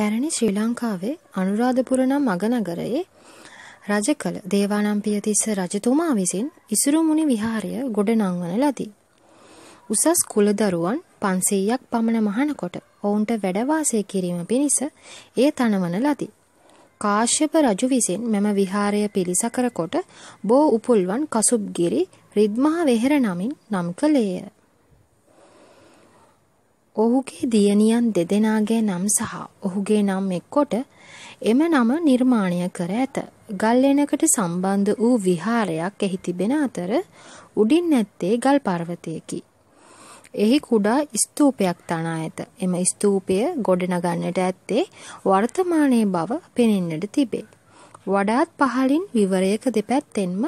පැරණි ශ්‍රී ලංකාවේ අනුරාධපුර නම් අගනගරයේ රජ කළ දේවානම්පියතිස්ස රජතුමා විසින් ඉසුරුමුණි විහාරය ගොඩනංවන ලදී. උසස් කුලදරුවන් පන්සීයක් පමණ මහනකොට ඔවුන්ට වැඩවාසය කිරීම පිණිස ඒ තනවන ලදී. කාශ්‍යප රජු විසින් මෙම විහාරය පිළිසකර කොට බෝ උපුල්වන් කසුබ්ගිරි රිද්මහා වෙහෙර නමින් නම් කළේය. ඔහුගේ දියණියන් දෙදෙනාගේ නම් සහ ඔහුගේ නම් එක්කොට එම නම නිර්මාණය කර ඇත. ගල්ලෙනකට සම්බන්ධ වූ විහාරයක් එහි තිබෙන අතර උඩින් ඇත්තේ ගල් පර්වතයකි. එහි කුඩා ස්තූපයක් තනා ඇත. එම ස්තූපය ගොඩනගන්නට ඇත්තේ වර්තමානයේ බව පෙනෙන්නට තිබේ. වඩාත් පහළින් විවරයක දෙපැත්තෙන්ම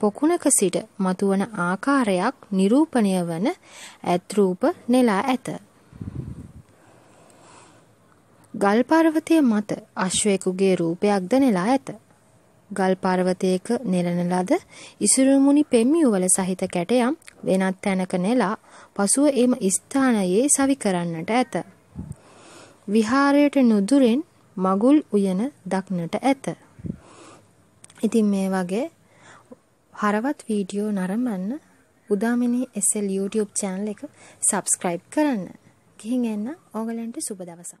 පොකුණක සිට මතුවන ආකාරයක් නිරූපණය වන ඇත්රූප නෙලා ඇත. ගල් පර්වතය මත අශ්වයෙකුගේ රූපයක්ද නෙලා ඇත. ගල් පර්වතයක නෙලන ලද ඉසුරුමුනි පෙම්මියුවල සහිත කැටයම් වෙනත් තැනක නෙලා පසුව එම ස්ථානයේ සවි කරන්නට ඇත. විහාරයට නුදුරෙන් මගුල් උයන දක්නට ඇත. ඉතින් මේ වගේ හරවත් වීඩියෝ නරඹන්න උදාමිනී SL YouTube channel එක subscribe කරන්න. ගිහින් එන්න ඕගලන්ට සුබ දවසක්.